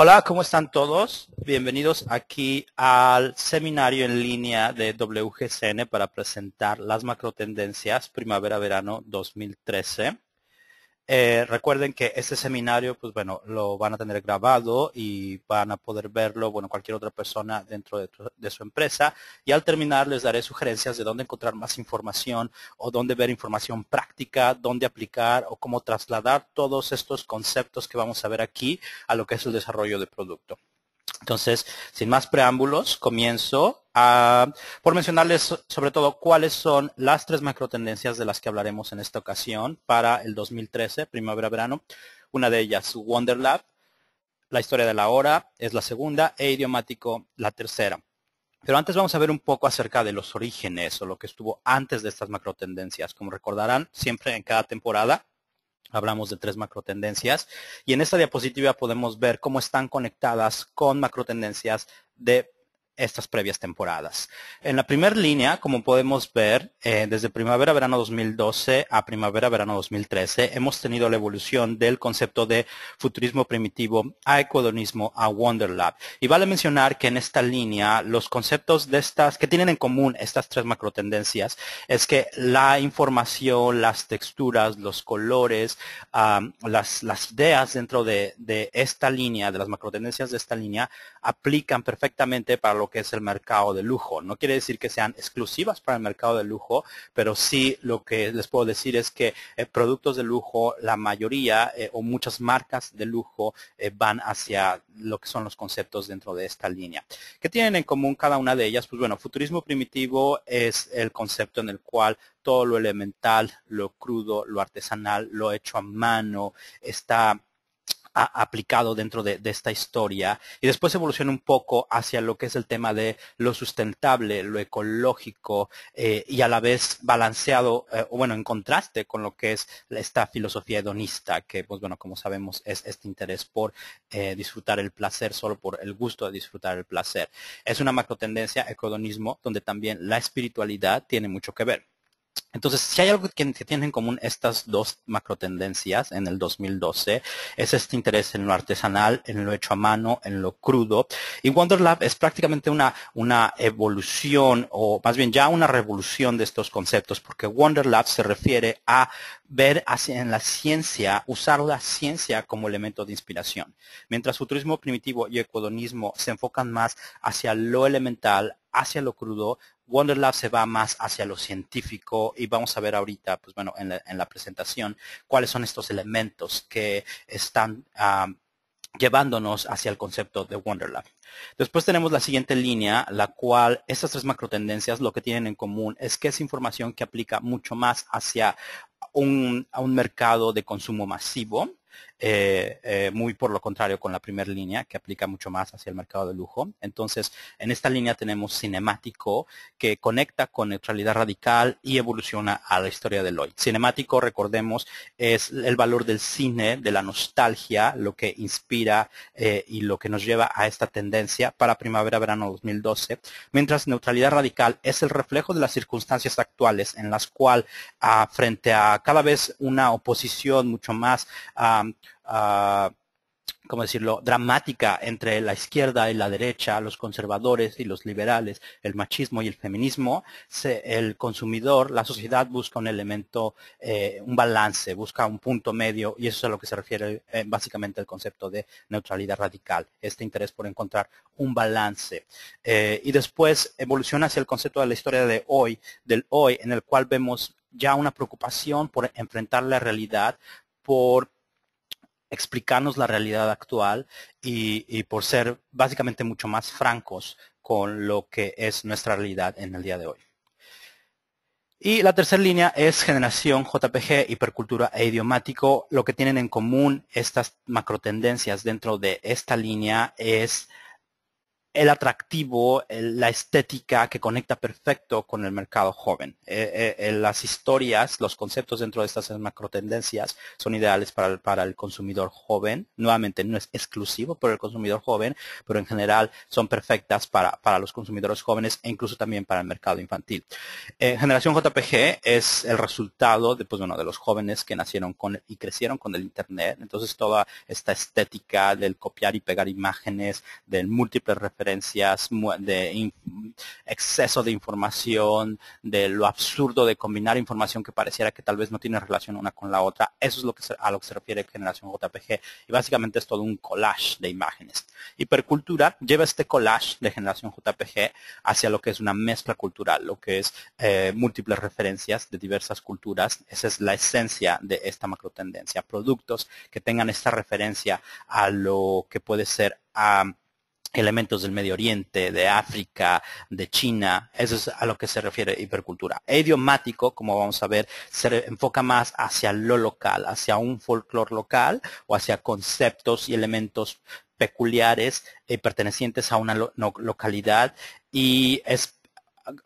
Hola, ¿cómo están todos? Bienvenidos aquí al seminario en línea de WGCN para presentar las macrotendencias primavera-verano 2013. Eh, recuerden que este seminario, pues, lo van a tener grabado y van a poder verlo, cualquier otra persona dentro de, su empresa. Y al terminar les daré sugerencias de dónde encontrar más información o dónde ver información práctica, dónde aplicar o cómo trasladar todos estos conceptos que vamos a ver aquí a lo que es el desarrollo de producto. Entonces, sin más preámbulos, comienzo por mencionarles sobre todo cuáles son las tres macrotendencias de las que hablaremos en esta ocasión para el 2013, primavera-verano. Una de ellas, Wonderlab, la historia de la hora es la segunda e idiomático la tercera. Pero antes vamos a ver un poco acerca de los orígenes o lo que estuvo antes de estas macrotendencias. Como recordarán, siempre en cada temporada Hablamos de tres macrotendencias y en esta diapositiva podemos ver cómo están conectadas con macrotendencias de estas previas temporadas. En la primera línea, como podemos ver, eh, desde primavera-verano 2012 a primavera-verano 2013, hemos tenido la evolución del concepto de futurismo primitivo a ecodonismo a Wonderlab. Y vale mencionar que en esta línea, los conceptos de estas, que tienen en común estas tres macro es que la información, las texturas, los colores, las, ideas dentro de, de esta línea, de las macro de esta línea, aplican perfectamente para lo que es el mercado de lujo. No quiere decir que sean exclusivas para el mercado de lujo, pero sí lo que les puedo decir es que eh, productos de lujo, la mayoría eh, o muchas marcas de lujo eh, van hacia lo que son los conceptos dentro de esta línea. ¿Qué tienen en común cada una de ellas? Pues bueno, futurismo primitivo es el concepto en el cual todo lo elemental, lo crudo, lo artesanal, lo hecho a mano, está aplicado dentro de, esta historia y después evoluciona un poco hacia lo que es el tema de lo sustentable, lo ecológico eh, y a la vez balanceado, eh, o bueno, en contraste con lo que es esta filosofía hedonista, que pues bueno, como sabemos es este interés por eh, disfrutar el placer solo por el gusto de disfrutar el placer. Es una macro macrotendencia ecodonismo donde también la espiritualidad tiene mucho que ver. Entonces, si hay algo que, tienen en común estas dos macro tendencias en el 2012, es este interés en lo artesanal, en lo hecho a mano, en lo crudo. Y Wonderlab es prácticamente una, evolución, o más bien ya una revolución de estos conceptos, porque Wonderlab se refiere a ver en la ciencia, usar la ciencia como elemento de inspiración. Mientras futurismo primitivo y ecodonismo se enfocan más hacia lo elemental, hacia lo crudo, WonderLab se va más hacia lo científico y vamos a ver ahorita, pues bueno, en la, presentación, cuáles son estos elementos que están llevándonos hacia el concepto de WonderLab. Después tenemos la siguiente línea, la cual estas tres macro tendencias lo que tienen en común es que es información que aplica mucho más hacia un mercado de consumo masivo, eh, eh, muy por lo contrario con la primera línea, que aplica mucho más hacia el mercado de lujo. Entonces, en esta línea tenemos cinemático, que conecta con neutralidad radical y evoluciona a la historia de Lloyd. Cinemático, recordemos, es el valor del cine, de la nostalgia, lo que inspira eh, y lo que nos lleva a esta tendencia para primavera-verano 2012, mientras neutralidad radical es el reflejo de las circunstancias actuales en las cuales ah, frente a cada vez una oposición mucho más ah, uh, decirlo?, dramática entre la izquierda y la derecha, los conservadores y los liberales, el machismo y el feminismo, el consumidor, la sociedad busca un elemento, eh, un balance, busca un punto medio y eso es a lo que se refiere eh, básicamente el concepto de neutralidad radical, este interés por encontrar un balance. Eh, y después evoluciona hacia el concepto de la historia de hoy, del hoy, en el cual vemos ya una preocupación por enfrentar la realidad, por explicarnos la realidad actual y, por ser básicamente mucho más francos con lo que es nuestra realidad en el día de hoy. Y la tercera línea es generación JPG, hipercultura e idiomático. Lo que tienen en común estas macrotendencias dentro de esta línea es el atractivo, la estética que conecta perfecto con el mercado joven. Eh, eh, eh, las historias, los conceptos dentro de estas macro tendencias son ideales para el, consumidor joven. Nuevamente, no es exclusivo para el consumidor joven, pero en general son perfectas para, los consumidores jóvenes e incluso también para el mercado infantil. Generación JPG es el resultado de, pues, de los jóvenes que nacieron y crecieron con el Internet. Entonces, toda esta estética del copiar y pegar imágenes, del múltiples referencias, de exceso de información, de lo absurdo de combinar información que pareciera que tal vez no tiene relación una con la otra. Eso es a lo que se refiere generación JPG y básicamente es todo un collage de imágenes. Hipercultura lleva este collage de generación JPG hacia lo que es una mezcla cultural, lo que es eh, múltiples referencias de diversas culturas. Esa es la esencia de esta macro tendencia. Productos que tengan esta referencia a lo que puede ser a elementos del Medio Oriente, de África, de China, eso es a lo que se refiere hipercultura. E idiomático, como vamos a ver, se enfoca más hacia lo local, hacia un folclore local o hacia conceptos y elementos peculiares y eh, pertenecientes a una localidad y es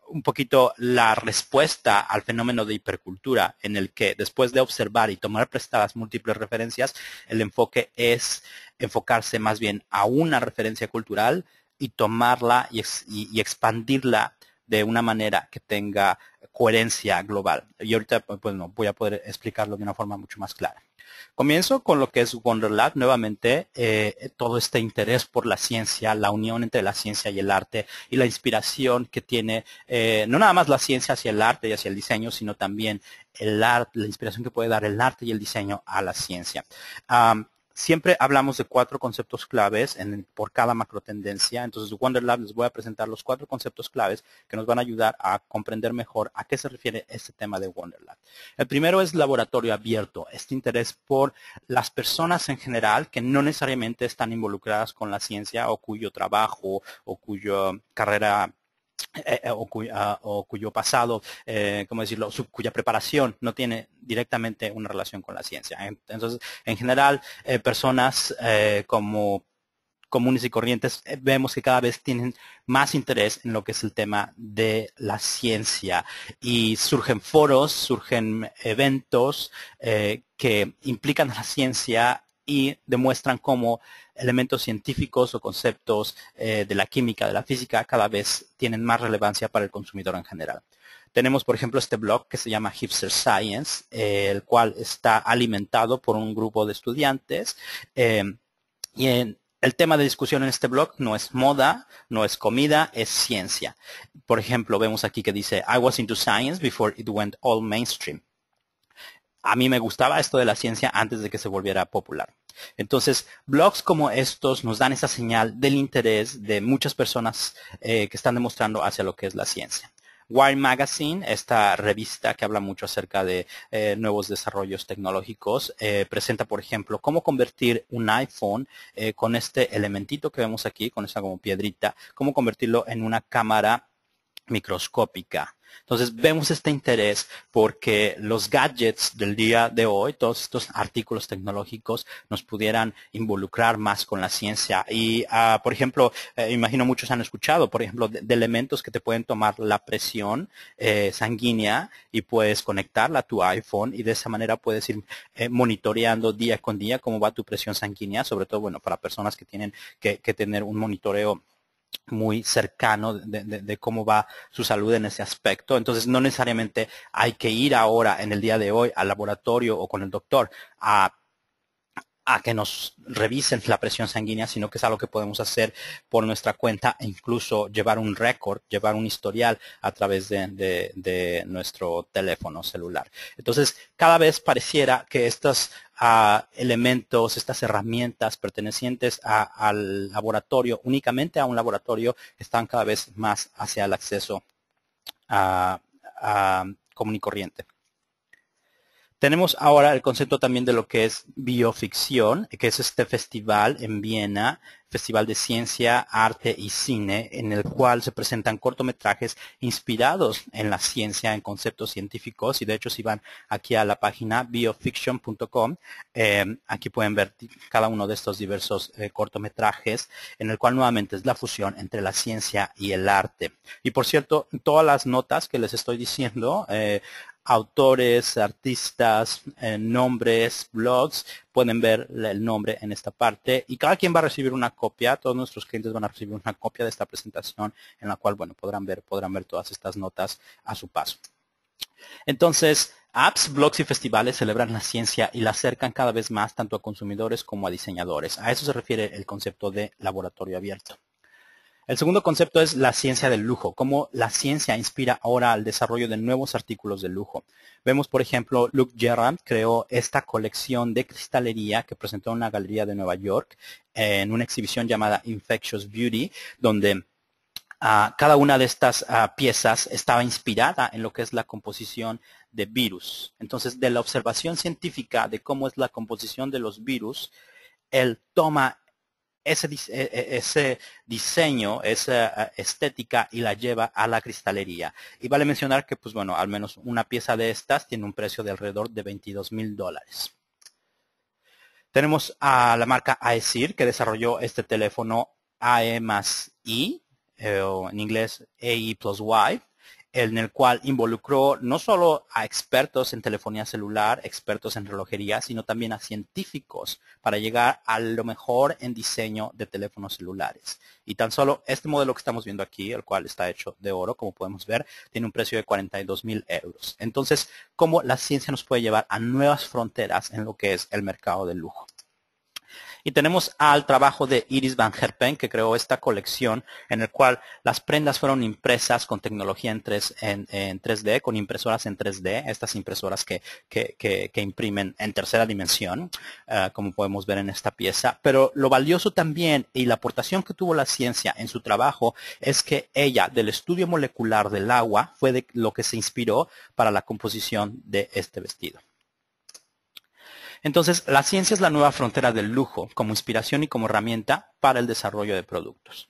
un poquito la respuesta al fenómeno de hipercultura, en el que después de observar y tomar prestadas múltiples referencias, el enfoque es enfocarse más bien a una referencia cultural y tomarla y, expandirla de una manera que tenga coherencia global. Y ahorita pues, no, voy a poder explicarlo de una forma mucho más clara. Comienzo con lo que es Wonderlab, nuevamente eh, todo este interés por la ciencia, la unión entre la ciencia y el arte y la inspiración que tiene eh, no nada más la ciencia hacia el arte y hacia el diseño, sino también el arte, la inspiración que puede dar el arte y el diseño a la ciencia siempre hablamos de cuatro conceptos claves por cada macro tendencia. Entonces, Wonderland les voy a presentar los cuatro conceptos claves que nos van a ayudar a comprender mejor a qué se refiere este tema de Wonderland. El primero es laboratorio abierto, este interés por las personas en general que no necesariamente están involucradas con la ciencia o cuyo trabajo o cuya carrera eh, eh, ah, o, cuyo pasado, eh, ¿cómo decirlo?, cuya preparación no tiene directamente una relación con la ciencia. Entonces, en general, eh, personas como comunes y corrientes, vemos que cada vez tienen más interés en lo que es el tema de la ciencia y surgen foros, surgen eventos que implican la ciencia y demuestran cómo elementos científicos o conceptos eh, de la química, de la física, cada vez tienen más relevancia para el consumidor en general. Tenemos, por ejemplo, este blog que se llama Hipster Science, eh, el cual está alimentado por un grupo de estudiantes. Eh, y el tema de discusión en este blog no es moda, no es comida, es ciencia. Por ejemplo, vemos aquí que dice, I was into science before it went all mainstream a mí me gustaba esto de la ciencia antes de que se volviera popular. Entonces, blogs como estos nos dan esa señal del interés de muchas personas eh, que están demostrando hacia lo que es la ciencia. Wire Magazine, esta revista que habla mucho acerca de eh, nuevos desarrollos tecnológicos, eh, presenta, por ejemplo, cómo convertir un iPhone con este elementito que vemos aquí, con esa como piedrita, cómo convertirlo en una cámara microscópica. Entonces vemos este interés porque los gadgets del día de hoy, todos estos artículos tecnológicos, nos pudieran involucrar más con la ciencia. Y, ah, por ejemplo, eh, imagino muchos han escuchado, por ejemplo, de, elementos que te pueden tomar la presión eh, sanguínea y puedes conectarla a tu iPhone y de esa manera puedes ir eh, monitoreando día con día cómo va tu presión sanguínea, sobre todo, bueno, para personas que tienen que tener un monitoreo muy cercano de, cómo va su salud en ese aspecto. Entonces, no necesariamente hay que ir ahora, en el día de hoy, al laboratorio o con el doctor a, que nos revisen la presión sanguínea, sino que es algo que podemos hacer por nuestra cuenta e incluso llevar un récord, llevar un historial a través de, nuestro teléfono celular. Entonces, cada vez pareciera que estas a elementos, estas herramientas pertenecientes al laboratorio, únicamente a un laboratorio, están cada vez más hacia el acceso a común y corriente. Tenemos ahora el concepto también de lo que es bioficción, que es este festival en Viena, Festival de Ciencia, Arte y Cine, en el cual se presentan cortometrajes inspirados en la ciencia, en conceptos científicos, y de hecho si van aquí a la página biofiction.com, eh, aquí pueden ver cada uno de estos diversos eh, cortometrajes, en el cual nuevamente es la fusión entre la ciencia y el arte. Y por cierto, todas las notas que les estoy diciendo, eh, autores, artistas, eh, nombres, blogs, pueden ver el nombre en esta parte y cada quien va a recibir una copia, todos nuestros clientes van a recibir una copia de esta presentación en la cual, bueno, podrán ver, podrán ver todas estas notas a su paso. Entonces, Apps, blogs y festivales celebran la ciencia y la acercan cada vez más tanto a consumidores como a diseñadores. A eso se refiere el concepto de laboratorio abierto. El segundo concepto es la ciencia del lujo, cómo la ciencia inspira ahora al desarrollo de nuevos artículos de lujo. Vemos, por ejemplo, Luke Gerrard creó esta colección de cristalería que presentó en una galería de Nueva York en una exhibición llamada Infectious Beauty, donde ah, cada una de estas ah, piezas estaba inspirada en lo que es la composición de virus. Entonces, de la observación científica de cómo es la composición de los virus, él toma e, e, ese, diseño, esa estética y la lleva a la cristalería. Y vale mencionar que, pues bueno, al menos una pieza de estas tiene un precio de alrededor de 22 mil dólares. Tenemos a la marca Aesir que desarrolló este teléfono AE I, eh, en inglés AI e Y, en el cual involucró no solo a expertos en telefonía celular, expertos en relojería, sino también a científicos para llegar a lo mejor en diseño de teléfonos celulares. Y tan solo este modelo que estamos viendo aquí, el cual está hecho de oro, como podemos ver, tiene un precio de 42 mil euros. Entonces, ¿cómo la ciencia nos puede llevar a nuevas fronteras en lo que es el mercado del lujo? Y tenemos al trabajo de Iris Van Herpen, que creó esta colección en el cual las prendas fueron impresas con tecnología en, 3, d con impresoras en 3D, estas impresoras que, imprimen en tercera dimensión, eh, como podemos ver en esta pieza. Pero lo valioso también y la aportación que tuvo la ciencia en su trabajo es que ella, del estudio molecular del agua, fue lo que se inspiró para la composición de este vestido. Entonces, la ciencia es la nueva frontera del lujo como inspiración y como herramienta para el desarrollo de productos.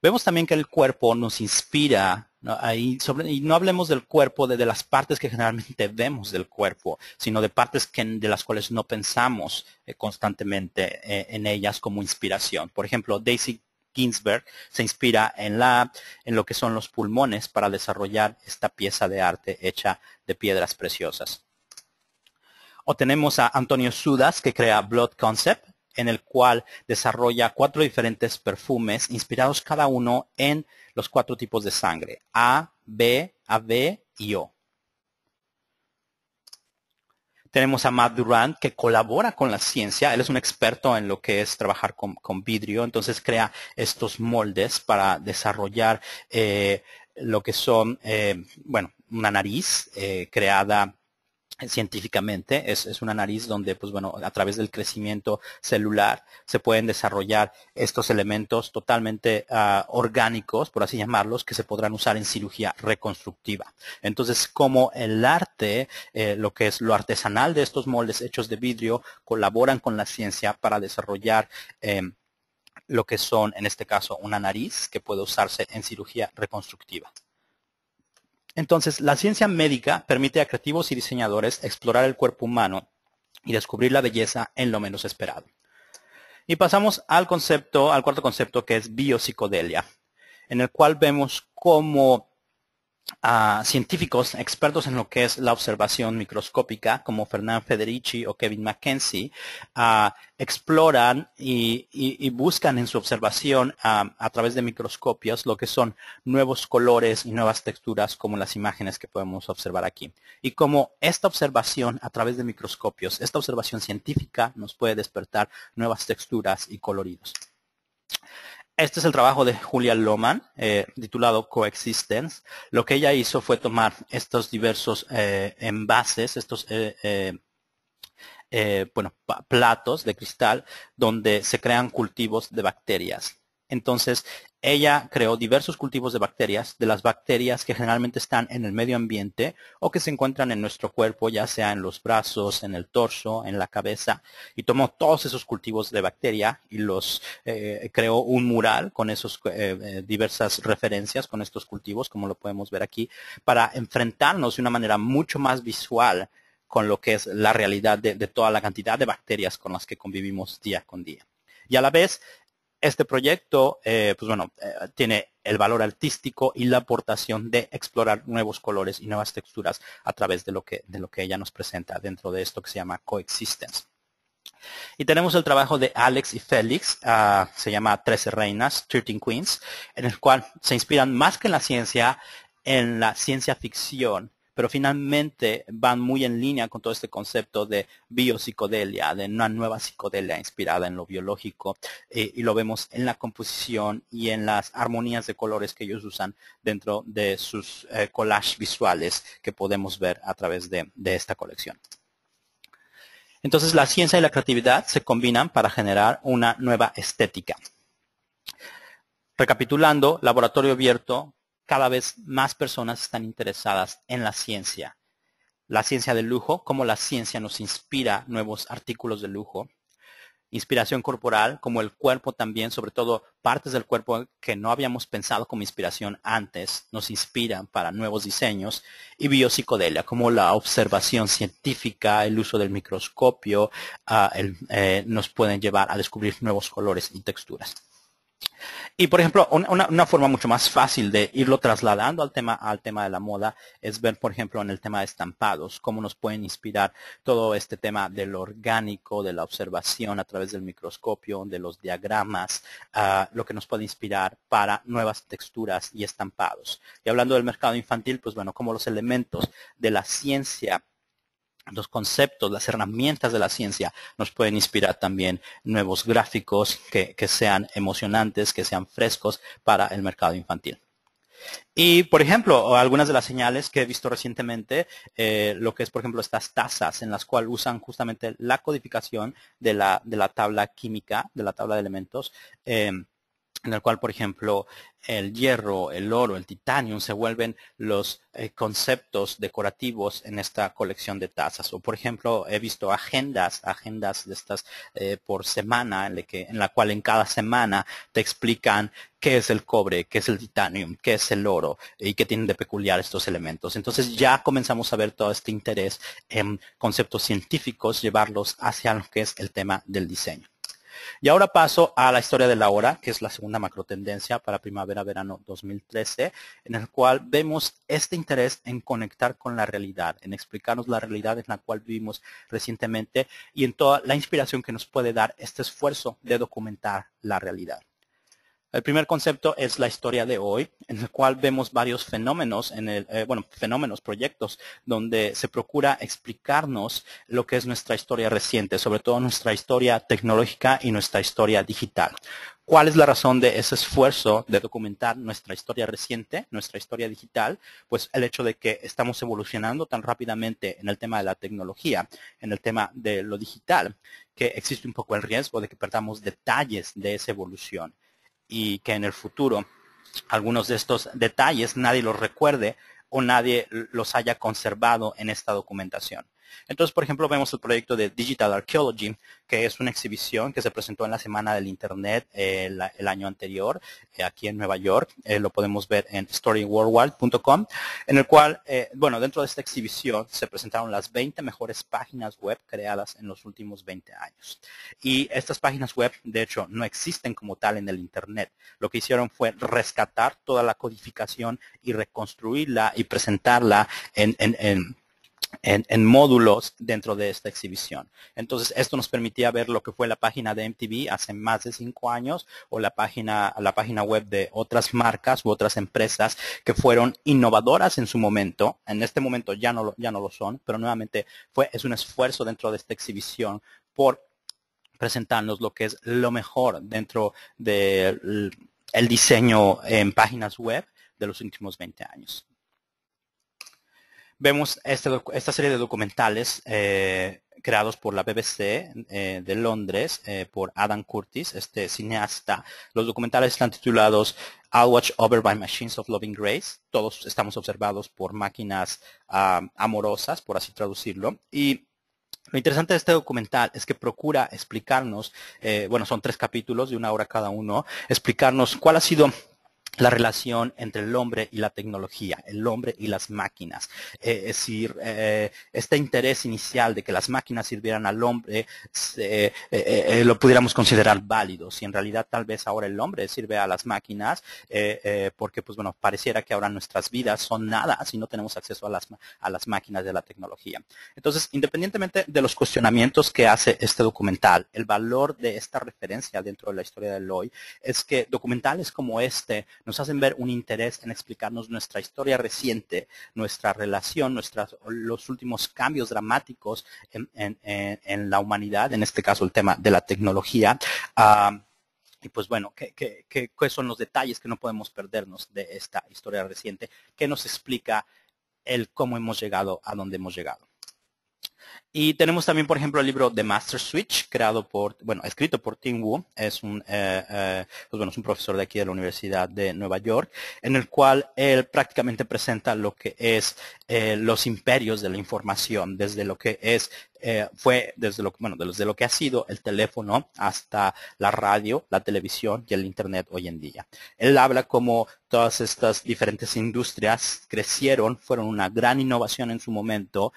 Vemos también que el cuerpo nos inspira, y no hablemos del cuerpo de, las partes que generalmente vemos del cuerpo, sino de partes de las cuales no pensamos eh, constantemente eh, en ellas como inspiración. Por ejemplo, Daisy Ginsberg se inspira en lo que son los pulmones para desarrollar esta pieza de arte hecha de piedras preciosas. O tenemos a Antonio Sudas, que crea Blood Concept, en el cual desarrolla cuatro diferentes perfumes inspirados cada uno en los cuatro tipos de sangre, A, B, AB y O. Tenemos a Matt Durant, que colabora con la ciencia. Él es un experto en lo que es trabajar con, vidrio, entonces crea estos moldes para desarrollar eh, lo que son, eh, bueno, una nariz eh, creada científicamente es, una nariz donde pues bueno a través del crecimiento celular se pueden desarrollar estos elementos totalmente ah, orgánicos por así llamarlos que se podrán usar en cirugía reconstructiva entonces como el arte eh, lo que es lo artesanal de estos moldes hechos de vidrio colaboran con la ciencia para desarrollar em, lo que son, en este caso, una nariz que puede usarse en cirugía reconstructiva. Entonces, la ciencia médica permite a creativos y diseñadores explorar el cuerpo humano y descubrir la belleza en lo menos esperado. Y pasamos al concepto, al cuarto concepto que es biopsicodelia, en el cual vemos cómo a científicos expertos en lo que es la observación microscópica, como Fernán Federici o Kevin McKenzie, exploran y, buscan en su observación a través de microscopios lo que son nuevos colores y nuevas texturas, como las imágenes que podemos observar aquí. Y como esta observación a través de microscopios, esta observación científica nos puede despertar nuevas texturas y coloridos este es el trabajo de Julia Lohmann, eh, titulado Coexistence. Lo que ella hizo fue tomar estos diversos eh, envases, estos eh, platos de cristal, donde se crean cultivos de bacterias. Entonces, ella creó diversos cultivos de bacterias, de las bacterias que generalmente están en el medio ambiente o que se encuentran en nuestro cuerpo, ya sea en los brazos, en el torso, en la cabeza, y tomó todos esos cultivos de bacteria y los eh, creó un mural con esas eh, eh, diversas referencias, con estos cultivos, como lo podemos ver aquí, para enfrentarnos de una manera mucho más visual con lo que es la realidad de toda la cantidad de bacterias con las que convivimos día con día y a la vez este proyecto, eh, pues bueno, eh, tiene el valor artístico y la aportación de explorar nuevos colores y nuevas texturas a través de lo que, ella nos presenta dentro de esto que se llama coexistence. Y tenemos el trabajo de Alex y Félix, ah, se llama Trece Reinas, Thirteen Queens, en el cual se inspiran más que en la ciencia, en la ciencia ficción pero finalmente van muy en línea con todo este concepto de biopsicodelia, de una nueva psicodelia inspirada en lo biológico, eh, y lo vemos en la composición y en las armonías de colores que ellos usan dentro de sus eh, collages visuales que podemos ver a través de esta colección. Entonces la ciencia y la creatividad se combinan para generar una nueva estética. Recapitulando, laboratorio abierto, cada vez más personas están interesadas en la ciencia. La ciencia del lujo, cómo la ciencia nos inspira nuevos artículos de lujo. Inspiración corporal, como el cuerpo también, sobre todo partes del cuerpo que no habíamos pensado como inspiración antes, nos inspiran para nuevos diseños. Y biopsicodelia, como la observación científica, el uso del microscopio, ah, eh, nos pueden llevar a descubrir nuevos colores y texturas. Y por ejemplo, una, forma mucho más fácil de irlo trasladando al tema, de la moda es ver, por ejemplo, en el tema de estampados, cómo nos pueden inspirar todo este tema del orgánico, de la observación a través del microscopio, de los diagramas, ah, lo que nos puede inspirar para nuevas texturas y estampados. Y hablando del mercado infantil, pues bueno, cómo los elementos de la ciencia los conceptos, las herramientas de la ciencia nos pueden inspirar también nuevos gráficos que, sean emocionantes, que sean frescos para el mercado infantil. Y, por ejemplo, algunas de las señales que he visto recientemente, eh, lo que es, por ejemplo, estas tazas en las cuales usan justamente la codificación de la, tabla química, de la tabla de elementos, eh, en el cual, por ejemplo, el hierro, el oro, el titanio, se vuelven los eh, conceptos decorativos en esta colección de tazas. O, por ejemplo, he visto agendas, agendas de estas eh, por semana, en la, que, en la cual en cada semana te explican qué es el cobre, qué es el titanio, qué es el oro y qué tienen de peculiar estos elementos. Entonces ya comenzamos a ver todo este interés en conceptos científicos, llevarlos hacia lo que es el tema del diseño. Y ahora paso a la historia de la hora, que es la segunda macrotendencia para primavera-verano 2013, en el cual vemos este interés en conectar con la realidad, en explicarnos la realidad en la cual vivimos recientemente y en toda la inspiración que nos puede dar este esfuerzo de documentar la realidad. El primer concepto es la historia de hoy, en el cual vemos varios fenómenos, eh, bueno, fenómenos, proyectos, donde se procura explicarnos lo que es nuestra historia reciente, sobre todo nuestra historia tecnológica y nuestra historia digital. ¿Cuál es la razón de ese esfuerzo de documentar nuestra historia reciente, nuestra historia digital? Pues el hecho de que estamos evolucionando tan rápidamente en el tema de la tecnología, en el tema de lo digital, que existe un poco el riesgo de que perdamos detalles de esa evolución y que en el futuro algunos de estos detalles nadie los recuerde o nadie los haya conservado en esta documentación. Entonces, por ejemplo, vemos el proyecto de Digital Archaeology, que es una exhibición que se presentó en la Semana del Internet eh, el año anterior, eh, aquí en Nueva York. Eh, lo podemos ver en storyworldwide.com, en el cual, bueno, dentro de esta exhibición se presentaron las 20 mejores páginas web creadas en los últimos 20 años. Y estas páginas web, de hecho, no existen como tal en el Internet. Lo que hicieron fue rescatar toda la codificación y reconstruirla y presentarla en en, módulos dentro de esta exhibición. Entonces, esto nos permitía ver lo que fue la página de MTV hace más de cinco años o la página, la página web de otras marcas u otras empresas que fueron innovadoras en su momento. En este momento ya no lo, ya no lo son, pero nuevamente fue, es un esfuerzo dentro de esta exhibición por presentarnos lo que es lo mejor dentro del diseño en páginas web de los últimos 20 años vemos este esta serie de documentales eh, creados por la BBC eh, de Londres, eh, por Adam Curtis, este cineasta. Los documentales están titulados I'll Watch Over by Machines of Loving Grace. Todos estamos observados por máquinas amorosas, por así traducirlo. Y lo interesante de este documental es que procura explicarnos, bueno, son tres capítulos de una hora cada uno, explicarnos cuál ha sido la relación entre el hombre y la tecnología, el hombre y las máquinas. Eh, es decir, eh, este interés inicial de que las máquinas sirvieran al hombre eh, lo pudiéramos considerar válido, si en realidad tal vez ahora el hombre sirve a las máquinas, porque pues bueno, pareciera que ahora nuestras vidas son nada si no tenemos acceso a las, a las máquinas de la tecnología. Entonces, independientemente de los cuestionamientos que hace este documental, el valor de esta referencia dentro de la historia de hoy es que documentales como este, nos hacen ver un interés en explicarnos nuestra historia reciente, nuestra relación, nuestras, los últimos cambios dramáticos en, la humanidad, en este caso el tema de la tecnología. y pues bueno, ¿qué, qué, cuáles son los detalles que no podemos perdernos de esta historia reciente que nos explica el cómo hemos llegado a donde hemos llegado? Y tenemos también, por ejemplo, el libro The Master Switch, creado por, bueno, escrito por Tim Wu, es un, eh, eh, pues bueno, es un profesor de aquí de la Universidad de Nueva York, en el cual él prácticamente presenta lo que es eh, los imperios de la información, desde lo que es fue desde lo, bueno, desde lo que ha sido el teléfono hasta la radio, la televisión y el Internet hoy en día. Él habla cómo todas estas diferentes industrias crecieron, fueron una gran innovación en su momento,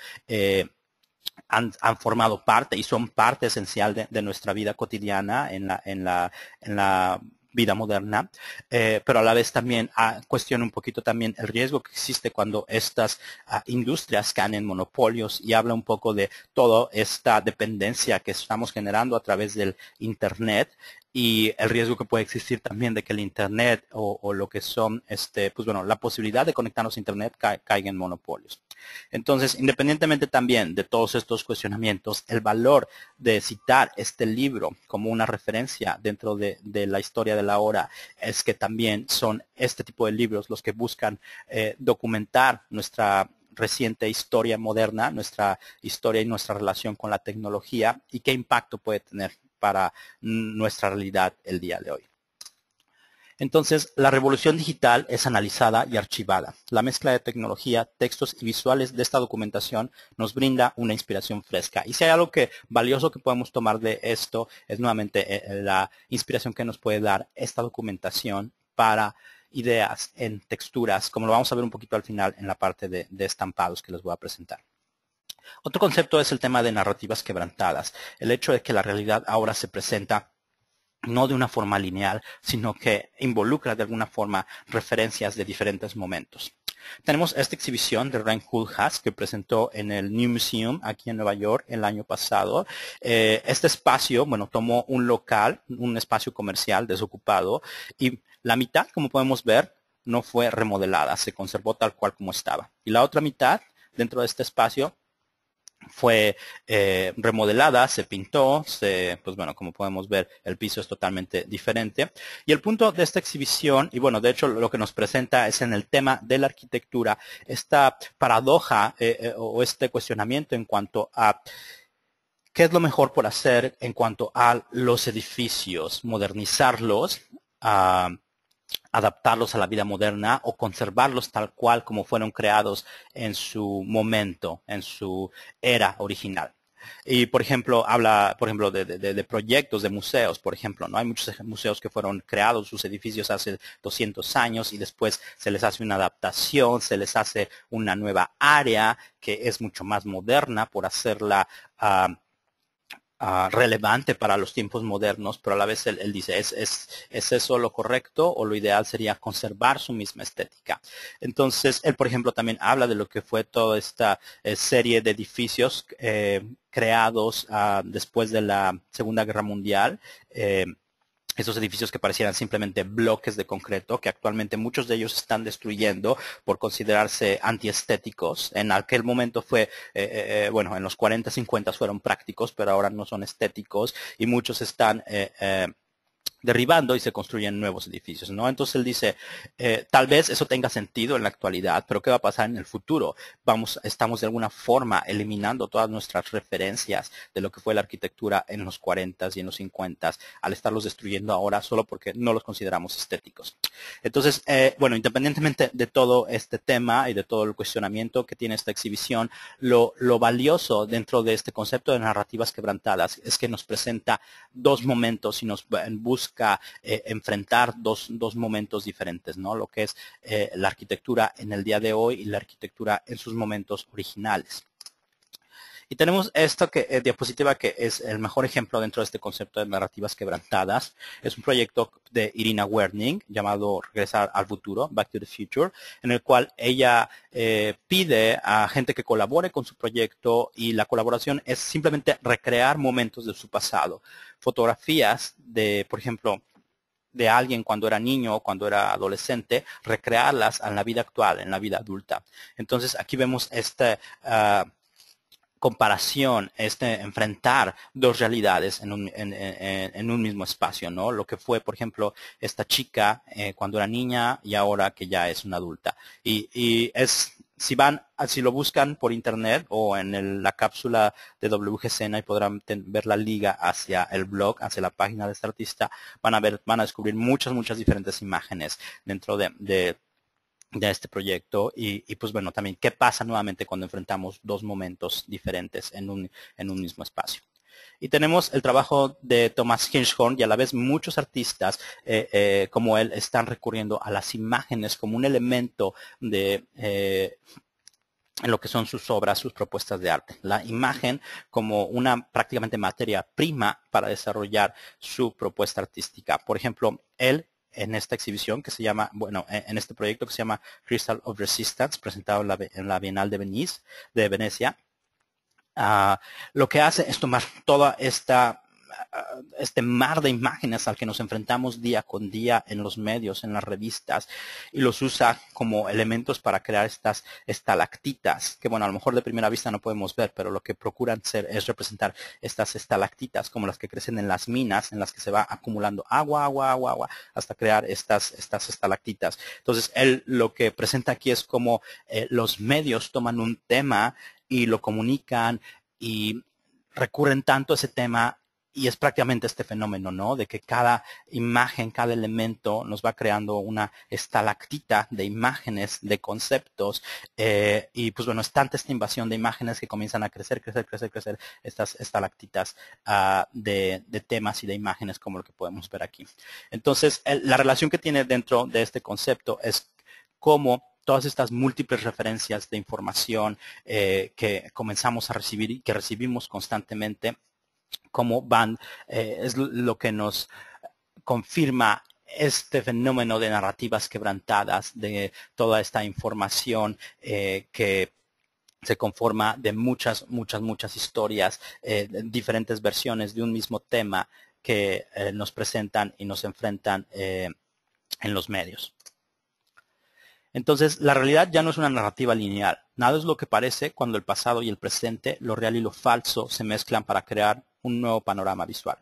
han, formado parte y son parte esencial de, nuestra vida cotidiana en la, en la, en la vida moderna, eh, pero a la vez también ah, cuestiona un poquito también el riesgo que existe cuando estas ah, industrias caen en monopolios y habla un poco de toda esta dependencia que estamos generando a través del Internet y el riesgo que puede existir también de que el Internet o, lo que son, este, pues bueno, la posibilidad de conectarnos a Internet caiga en monopolios. Entonces, independientemente también de todos estos cuestionamientos, el valor de citar este libro como una referencia dentro de, la historia de la hora es que también son este tipo de libros los que buscan eh, documentar nuestra reciente historia moderna, nuestra historia y nuestra relación con la tecnología y qué impacto puede tener para nuestra realidad el día de hoy. Entonces, la revolución digital es analizada y archivada. La mezcla de tecnología, textos y visuales de esta documentación nos brinda una inspiración fresca. Y si hay algo que valioso que podemos tomar de esto, es nuevamente eh, eh, la inspiración que nos puede dar esta documentación para ideas en texturas, como lo vamos a ver un poquito al final en la parte de estampados que les voy a presentar. Otro concepto es el tema de narrativas quebrantadas, el hecho de que la realidad ahora se presenta no de una forma lineal, sino que involucra de alguna forma referencias de diferentes momentos. Tenemos esta exhibición de Reinhold Haas que presentó en el New Museum aquí en Nueva York el año pasado. Eh, este espacio, bueno, tomó un local, un espacio comercial desocupado y la mitad, como podemos ver, no fue remodelada, se conservó tal cual como estaba. Y la otra mitad, dentro de este espacio, fue eh, remodelada, se pintó, pues bueno, como podemos ver, el piso es totalmente diferente. Y el punto de esta exhibición, y bueno, de hecho lo que nos presenta es en el tema de la arquitectura, esta paradoja eh, eh, o este cuestionamiento en cuanto a qué es lo mejor por hacer en cuanto a los edificios, modernizarlos, ah, adaptarlos a la vida moderna o conservarlos tal cual como fueron creados en su momento, en su era original. Y por ejemplo, habla, por ejemplo, de, proyectos de museos, por ejemplo, ¿no? Hay muchos museos que fueron creados, sus edificios hace 200 años y después se les hace una adaptación, se les hace una nueva área que es mucho más moderna por hacerla ah, Ah, relevante para los tiempos modernos, pero a la vez él, dice, ¿es, eso lo correcto o lo ideal sería conservar su misma estética? Entonces, él, por ejemplo, también habla de lo que fue toda esta eh, serie de edificios eh, creados ah, después de la Segunda Guerra Mundial. Eh, esos edificios que parecieran simplemente bloques de concreto, que actualmente muchos de ellos están destruyendo por considerarse antiestéticos. En aquel momento fue, eh, eh, eh, bueno, en los 40, 50 fueron prácticos, pero ahora no son estéticos y muchos están derribando y se construyen nuevos edificios, Entonces él dice, eh, tal vez eso tenga sentido en la actualidad, pero ¿qué va a pasar en el futuro? Vamos, estamos de alguna forma eliminando todas nuestras referencias de lo que fue la arquitectura en los 40 s y en los 50 s al estarlos destruyendo ahora solo porque no los consideramos estéticos. Entonces, eh, bueno, independientemente de todo este tema y de todo el cuestionamiento que tiene esta exhibición, lo valioso dentro de este concepto de narrativas quebrantadas es que nos presenta dos momentos y nos busca busca eh, enfrentar dos, momentos diferentes, ¿no? Lo que es eh, la arquitectura en el día de hoy y la arquitectura en sus momentos originales. Y tenemos esta eh, diapositiva que es el mejor ejemplo dentro de este concepto de narrativas quebrantadas. Es un proyecto de Irina Werning llamado Regresar al futuro, Back to the Future, en el cual ella eh, pide a gente que colabore con su proyecto y la colaboración es simplemente recrear momentos de su pasado. Fotografías de, por ejemplo, de alguien cuando era niño o cuando era adolescente, recrearlas en la vida actual, en la vida adulta. Entonces aquí vemos este... Ah, comparación, este enfrentar dos realidades en un, en, un mismo espacio, ¿no? Lo que fue, por ejemplo, esta chica eh, cuando era niña y ahora que ya es una adulta. Y, es, si van, si lo buscan por internet o en la cápsula de WGCN y podrán ver la liga hacia el blog, hacia la página de este artista, van a ver, van a descubrir muchas, muchas diferentes imágenes dentro de de este proyecto y, pues bueno, también qué pasa nuevamente cuando enfrentamos dos momentos diferentes en un, en un mismo espacio. Y tenemos el trabajo de Thomas Hirschhorn y a la vez muchos artistas eh, eh, como él están recurriendo a las imágenes como un elemento de... Eh, lo que son sus obras, sus propuestas de arte. La imagen como una prácticamente materia prima para desarrollar su propuesta artística. Por ejemplo, él en esta exhibición que se llama, bueno, e, en este proyecto que se llama Crystal of Resistance, presentado en la, Bienal de, Venice, de Venecia. Ah, lo que hace es tomar toda esta este mar de imágenes al que nos enfrentamos día con día en los medios, en las revistas, y los usa como elementos para crear estas estalactitas, que bueno, a lo mejor de primera vista no podemos ver, pero lo que procuran ser es representar estas estalactitas como las que crecen en las minas, en las que se va acumulando agua, agua, agua, agua, hasta crear estas, estas estalactitas. Entonces, él lo que presenta aquí es como eh, los medios toman un tema y lo comunican y recurren tanto a ese tema y es prácticamente este fenómeno, ¿no? De que cada imagen, cada elemento nos va creando una estalactita de imágenes, de conceptos, eh, y pues bueno, es tanta esta invasión de imágenes que comienzan a crecer, crecer, crecer, crecer estas estalactitas ah, de, temas y de imágenes como lo que podemos ver aquí. Entonces, la relación que tiene dentro de este concepto es cómo todas estas múltiples referencias de información eh, que comenzamos a recibir y que recibimos constantemente cómo van, eh, es lo que nos confirma este fenómeno de narrativas quebrantadas, de toda esta información eh, que se conforma de muchas, muchas, muchas historias, eh, diferentes versiones de un mismo tema que nos presentan y nos enfrentan en los medios. Entonces, la realidad ya no es una narrativa lineal. Nada es lo que parece cuando el pasado y el presente, lo real y lo falso, se mezclan para crear un nuevo panorama visual.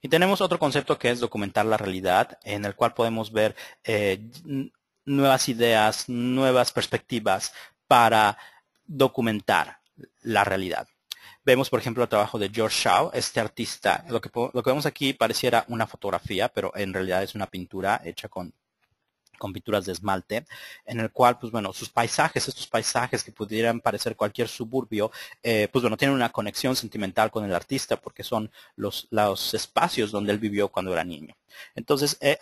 Y tenemos otro concepto que es documentar la realidad, en el cual podemos ver eh, nuevas ideas, nuevas perspectivas para documentar la realidad. Vemos, por ejemplo, el trabajo de George Shaw, este artista. Lo lo que vemos aquí pareciera una fotografía, pero en realidad es una pintura hecha con con pinturas de esmalte, en el cual, pues bueno, sus paisajes, estos paisajes que pudieran parecer cualquier suburbio, eh, pues bueno, tienen una conexión sentimental con el artista porque son los, espacios donde él vivió cuando era niño. Entonces, eh,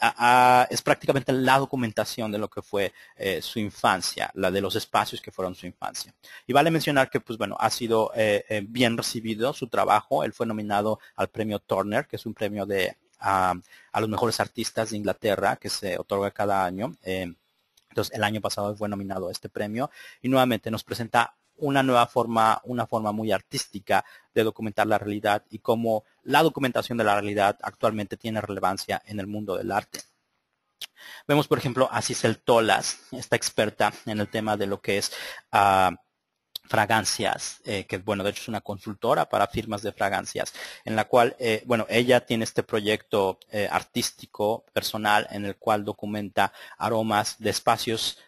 es prácticamente la documentación de lo que fue eh, su infancia, la de los espacios que fueron su infancia. Y vale mencionar que, pues bueno, ha sido bien recibido su trabajo. Él fue nominado al premio Turner, que es un premio de a, los mejores artistas de Inglaterra que se otorga cada año. Eh, entonces, el año pasado fue nominado a este premio y nuevamente nos presenta una nueva forma, una forma muy artística de documentar la realidad y cómo la documentación de la realidad actualmente tiene relevancia en el mundo del arte. Vemos, por ejemplo, a Cicel Tolas, esta experta en el tema de lo que es ah, fragancias, eh, que bueno, de hecho es una consultora para firmas de fragancias, en la cual, eh, bueno, ella tiene este proyecto eh, artístico personal en el cual documenta aromas de espacios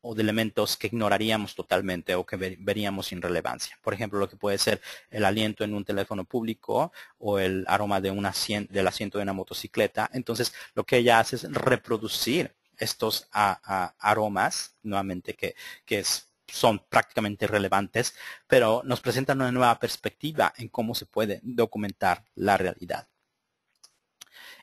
o de elementos que ignoraríamos totalmente o que veríamos sin relevancia. Por ejemplo, lo que puede ser el aliento en un teléfono público o el aroma de del asiento de una motocicleta. Entonces, lo que ella hace es reproducir estos aromas, nuevamente, que, que es son prácticamente irrelevantes, pero nos presentan una nueva perspectiva en cómo se puede documentar la realidad.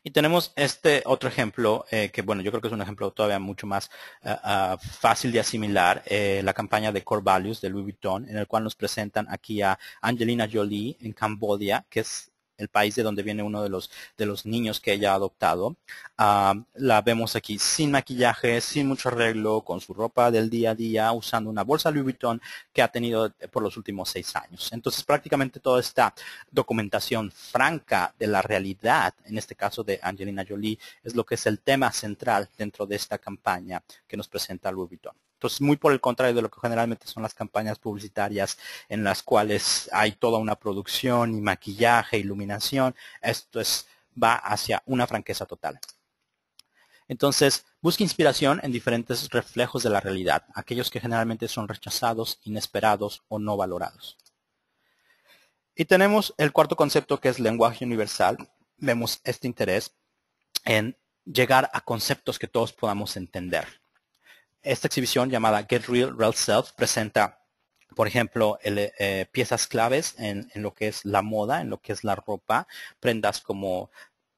Y tenemos este otro ejemplo, eh, que bueno, yo creo que es un ejemplo todavía mucho más eh, ah, fácil de asimilar, eh, la campaña de Core Values de Louis Vuitton, en el cual nos presentan aquí a Angelina Jolie en Cambodia, que es el país de donde viene uno de los, de los niños que ella ha adoptado. Ah, la vemos aquí sin maquillaje, sin mucho arreglo, con su ropa del día a día, usando una bolsa Louis Vuitton que ha tenido por los últimos seis años. Entonces prácticamente toda esta documentación franca de la realidad, en este caso de Angelina Jolie, es lo que es el tema central dentro de esta campaña que nos presenta Louis Vuitton. Entonces, muy por el contrario de lo que generalmente son las campañas publicitarias en las cuales hay toda una producción y maquillaje, iluminación, esto va hacia una franqueza total. Entonces, busca inspiración en diferentes reflejos de la realidad, aquellos que generalmente son rechazados, inesperados o no valorados. Y tenemos el cuarto concepto que es lenguaje universal. Vemos este interés en llegar a conceptos que todos podamos entender esta exhibición llamada Get Real, Real Self presenta, por ejemplo, eh, piezas claves en, lo que es la moda, en lo que es la ropa, prendas como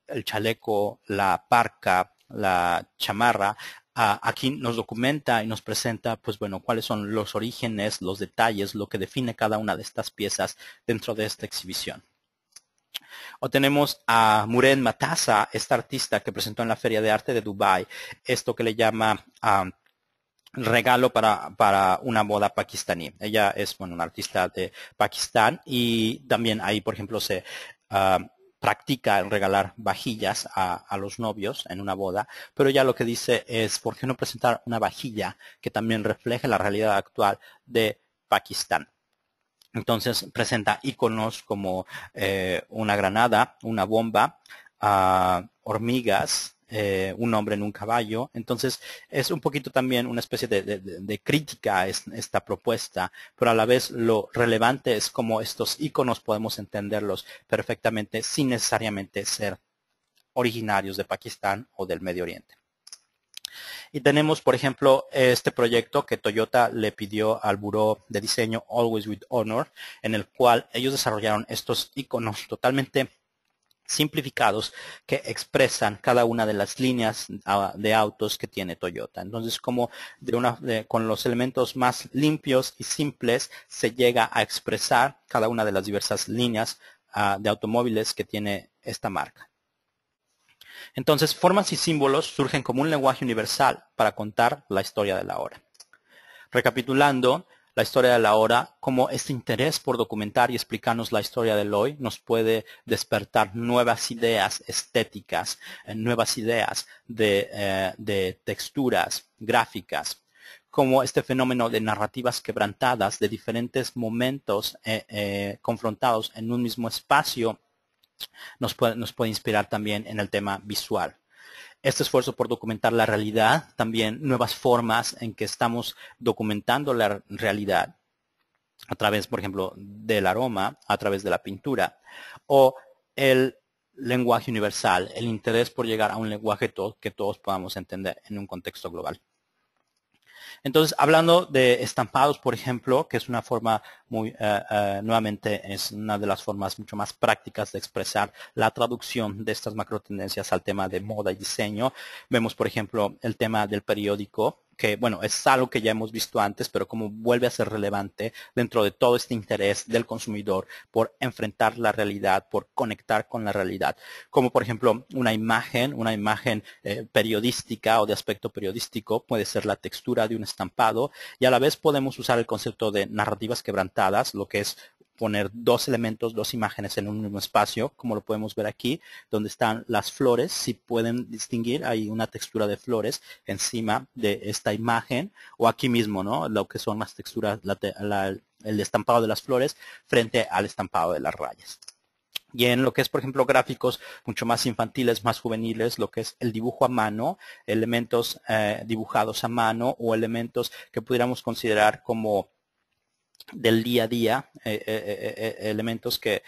el chaleco, la parca, la chamarra. aquí nos documenta y nos presenta, pues bueno, cuáles son los orígenes, los detalles, lo que define cada una de estas piezas dentro de esta exhibición. O tenemos a Muren Matasa, esta artista que presentó en la Feria de Arte de Dubai, esto que le llama regalo para, para, una boda pakistaní. Ella es bueno, una artista de Pakistán y también ahí, por ejemplo, se ah, practica el regalar vajillas a, los novios en una boda, pero ya lo que dice es, ¿por qué no presentar una vajilla que también refleje la realidad actual de Pakistán? Entonces presenta iconos como eh, una granada, una bomba, ah, hormigas, eh, un hombre en un caballo. Entonces es un poquito también una especie de, crítica a esta propuesta, pero a la vez lo relevante es cómo estos iconos podemos entenderlos perfectamente sin necesariamente ser originarios de Pakistán o del Medio Oriente. Y tenemos, por ejemplo, este proyecto que Toyota le pidió al buró de diseño Always with Honor, en el cual ellos desarrollaron estos iconos totalmente simplificados que expresan cada una de las líneas ah, de autos que tiene Toyota. Entonces, como con los elementos más limpios y simples se llega a expresar cada una de las diversas líneas ah, de automóviles que tiene esta marca. Entonces, formas y símbolos surgen como un lenguaje universal para contar la historia de la hora. Recapitulando, la historia de la hora, como este interés por documentar y explicarnos la historia del hoy nos puede despertar nuevas ideas estéticas, eh, nuevas ideas de, eh, texturas gráficas, como este fenómeno de narrativas quebrantadas, de diferentes momentos eh, confrontados en un mismo espacio, nos puede inspirar también en el tema visual este esfuerzo por documentar la realidad, también nuevas formas en que estamos documentando la realidad, a través, por ejemplo, del aroma, a través de la pintura, o el lenguaje universal, el interés por llegar a un lenguaje que todos podamos entender en un contexto global. Entonces, hablando de estampados, por ejemplo, que es una forma muy, eh, eh, nuevamente, es una de las formas mucho más prácticas de expresar la traducción de estas macro tendencias al tema de moda y diseño. Vemos, por ejemplo, el tema del periódico, que bueno, es algo que ya hemos visto antes, pero como vuelve a ser relevante dentro de todo este interés del consumidor por enfrentar la realidad, por conectar con la realidad. Como por ejemplo una imagen, una imagen eh, periodística o de aspecto periodístico, puede ser la textura de un estampado y a la vez podemos usar el concepto de narrativas quebrantadas, lo que es poner dos elementos, dos imágenes en un mismo espacio, como lo podemos ver aquí, donde están las flores. Si pueden distinguir, hay una textura de flores encima de esta imagen o aquí mismo, ¿no? Lo que son las texturas, el estampado de las flores frente al estampado de las rayas. Y en lo que es, por ejemplo, gráficos mucho más infantiles, más juveniles, lo que es el dibujo a mano, elementos eh, dibujados a mano o elementos que pudiéramos considerar como del día a día, eh, eh, eh, elementos que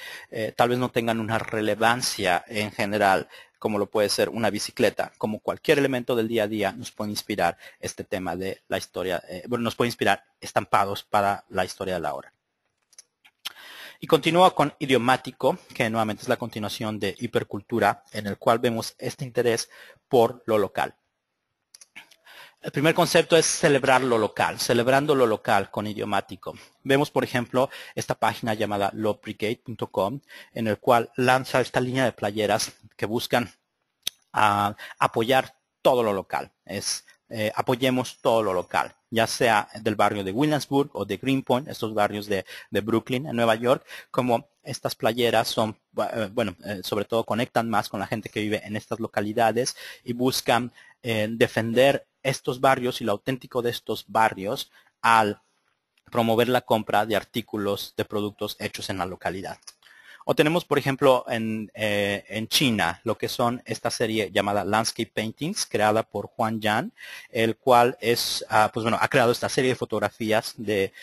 tal vez no tengan una relevancia en general, como lo puede ser una bicicleta, como cualquier elemento del día a día, nos puede inspirar este tema de la historia, bueno, nos puede inspirar estampados para la historia de la hora. Y continúo con idiomático, que nuevamente es la continuación de hipercultura, en el cual vemos este interés por lo local. El primer concepto es celebrar lo local, celebrando lo local con idiomático. Vemos, por ejemplo, esta página llamada lobrigade.com, en el cual lanza esta línea de playeras que buscan ah, apoyar todo lo local. Es eh, apoyemos todo lo local, ya sea del barrio de Williamsburg o de Greenpoint, estos barrios de, Brooklyn, en Nueva York, como estas playeras son, eh, bueno, eh, sobre todo conectan más con la gente que vive en estas localidades y buscan defender estos barrios y lo auténtico de estos barrios al promover la compra de artículos, de productos hechos en la localidad. O tenemos, por ejemplo, en, eh, China, lo que son esta serie llamada Landscape Paintings, creada por Juan Yan, el cual es, ah, pues bueno, ha creado esta serie de fotografías de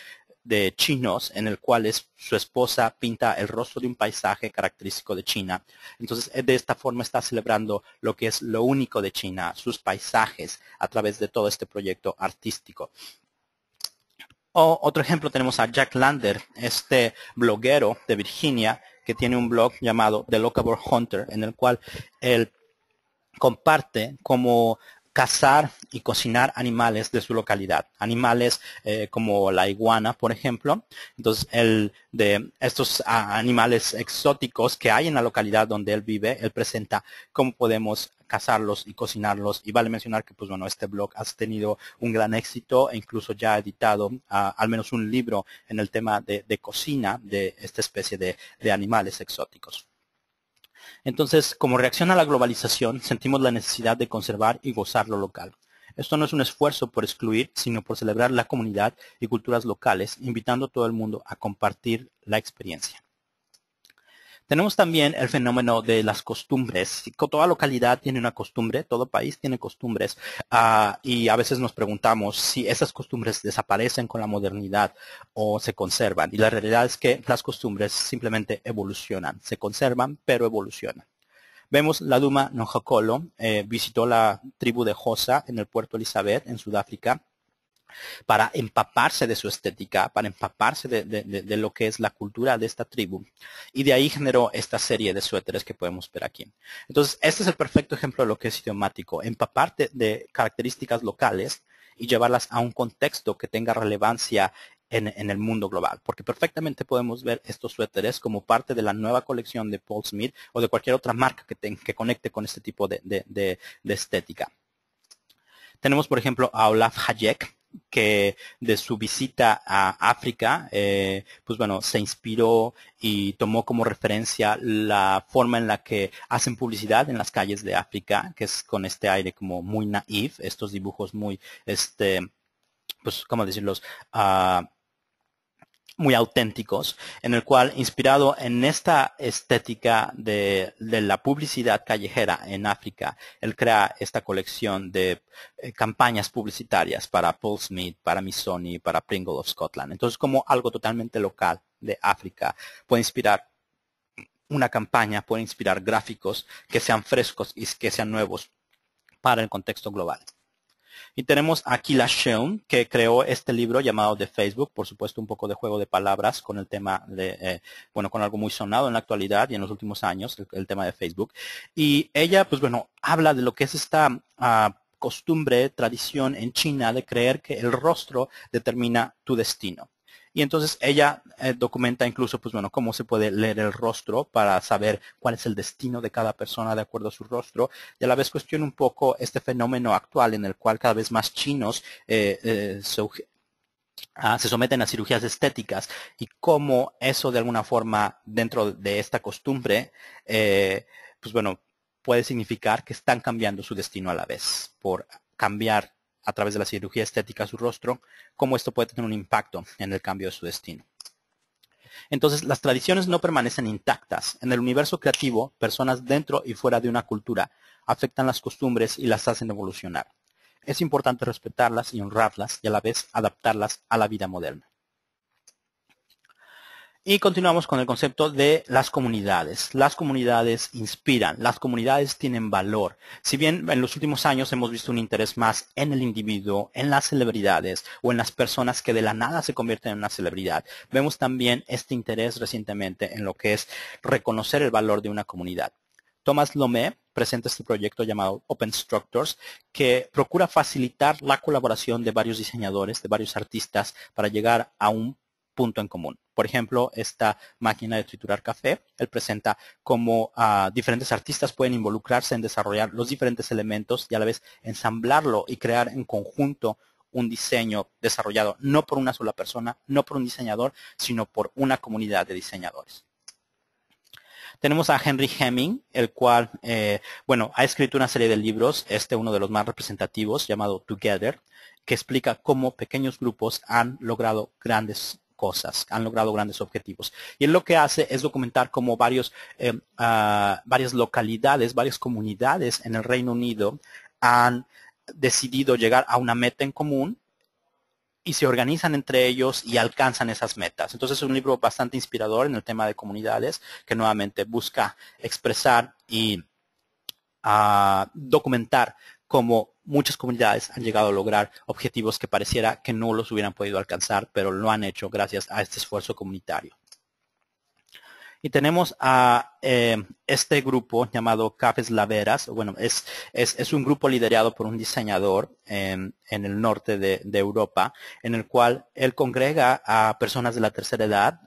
de chinos en el cual su esposa pinta el rostro de un paisaje característico de China. Entonces, eh, de esta forma está celebrando lo que es lo único de China, sus paisajes, a través de todo este proyecto artístico. otro ejemplo tenemos a Jack Lander, este bloguero de Virginia, que tiene un blog llamado The Locavore Hunter, en el cual él comparte cómo cazar y cocinar animales de su localidad, animales eh, como la iguana, por ejemplo. Entonces, de estos ah, animales exóticos que hay en la localidad donde él vive, él presenta cómo podemos cazarlos y cocinarlos. Y vale mencionar que, pues bueno, este blog ha tenido un gran éxito e incluso ya ha editado ah, al menos un libro en el tema de, cocina de esta especie de animales exóticos. Entonces, como reacción a la globalización, sentimos la necesidad de conservar y gozar lo local. Esto no es un esfuerzo por excluir, sino por celebrar la comunidad y culturas locales, invitando a todo el mundo a compartir la experiencia. Tenemos también el fenómeno de las costumbres. Toda localidad tiene una costumbre, todo país tiene costumbres ah, y a veces nos preguntamos si esas costumbres desaparecen con la modernidad o se conservan. Y la realidad es que las costumbres simplemente evolucionan, se conservan pero evolucionan. Vemos la Duma Nojakolo, eh, visitó la tribu de Josa en el puerto Elizabeth, en Sudáfrica, para empaparse de su estética, para empaparse de, lo que es la cultura de esta tribu. Y de ahí generó esta serie de suéteres que podemos ver aquí. Entonces, este es el perfecto ejemplo de lo que es idiomático, empaparte de características locales y llevarlas a un contexto que tenga relevancia en, el mundo global, porque perfectamente podemos ver estos suéteres como parte de la nueva colección de Paul Smith o de cualquier otra marca que, conecte con este tipo de, de estética. Tenemos, por ejemplo, a Olaf Hayek, que de su visita a África, eh, pues bueno, se inspiró y tomó como referencia la forma en la que hacen publicidad en las calles de África, que es con este aire como muy naif, estos dibujos muy, este, pues, ¿cómo decirlos? Ah, muy auténticos, en el cual, inspirado en esta estética de, la publicidad callejera en África, él crea esta colección de eh, campañas publicitarias para Paul Smith, para Missoni, para Pringle of Scotland. Entonces, como algo totalmente local de África, puede inspirar una campaña, puede inspirar gráficos que sean frescos y que sean nuevos para el contexto global. Y tenemos a Akila Sheung, que creó este libro llamado de Facebook, por supuesto un poco de juego de palabras con el tema de, eh, bueno, con algo muy sonado en la actualidad y en los últimos años, el, tema de Facebook. Y ella, pues bueno, habla de lo que es esta ah, costumbre, tradición en China de creer que el rostro determina tu destino. Y entonces ella eh, documenta incluso, pues, cómo se puede leer el rostro para saber cuál es el destino de cada persona de acuerdo a su rostro. Y a la vez cuestiona un poco este fenómeno actual en el cual cada vez más chinos eh, eh, ah, se, someten a cirugías estéticas y cómo eso de alguna forma dentro de esta costumbre, pues, bueno, puede significar que están cambiando su destino a la vez por cambiar a través de la cirugía estética a su rostro, cómo esto puede tener un impacto en el cambio de su destino. Entonces, las tradiciones no permanecen intactas. En el universo creativo, personas dentro y fuera de una cultura afectan las costumbres y las hacen evolucionar. Es importante respetarlas y honrarlas y a la vez adaptarlas a la vida moderna. Y continuamos con el concepto de las comunidades. Las comunidades inspiran, las comunidades tienen valor. Si bien en los últimos años hemos visto un interés más en el individuo, en las celebridades o en las personas que de la nada se convierten en una celebridad, vemos también este interés recientemente en lo que es reconocer el valor de una comunidad. Thomas Lomé presenta este proyecto llamado Open Structures, que procura facilitar la colaboración de varios diseñadores, de varios artistas, para llegar a un punto en común. Por ejemplo, esta máquina de triturar café, él presenta cómo ah, diferentes artistas pueden involucrarse en desarrollar los diferentes elementos y a la vez ensamblarlo y crear en conjunto un diseño desarrollado no por una sola persona, no por un diseñador, sino por una comunidad de diseñadores. Tenemos a Henry Hemming, el cual, eh, bueno, ha escrito una serie de libros, este uno de los más representativos, llamado Together, que explica cómo pequeños grupos han logrado grandes han logrado grandes objetivos. Y él lo que hace es documentar cómo varios, eh, ah, varias localidades, varias comunidades en el Reino Unido han decidido llegar a una meta en común y se organizan entre ellos y alcanzan esas metas. Entonces es un libro bastante inspirador en el tema de comunidades que nuevamente busca expresar y ah, documentar cómo muchas comunidades han llegado a lograr objetivos que pareciera que no los hubieran podido alcanzar, pero lo han hecho gracias a este esfuerzo comunitario. Y tenemos a eh, este grupo llamado Cafes Laveras. Bueno, es, un grupo liderado por un diseñador em, en el norte de, Europa, en el cual él congrega a personas de la tercera edad,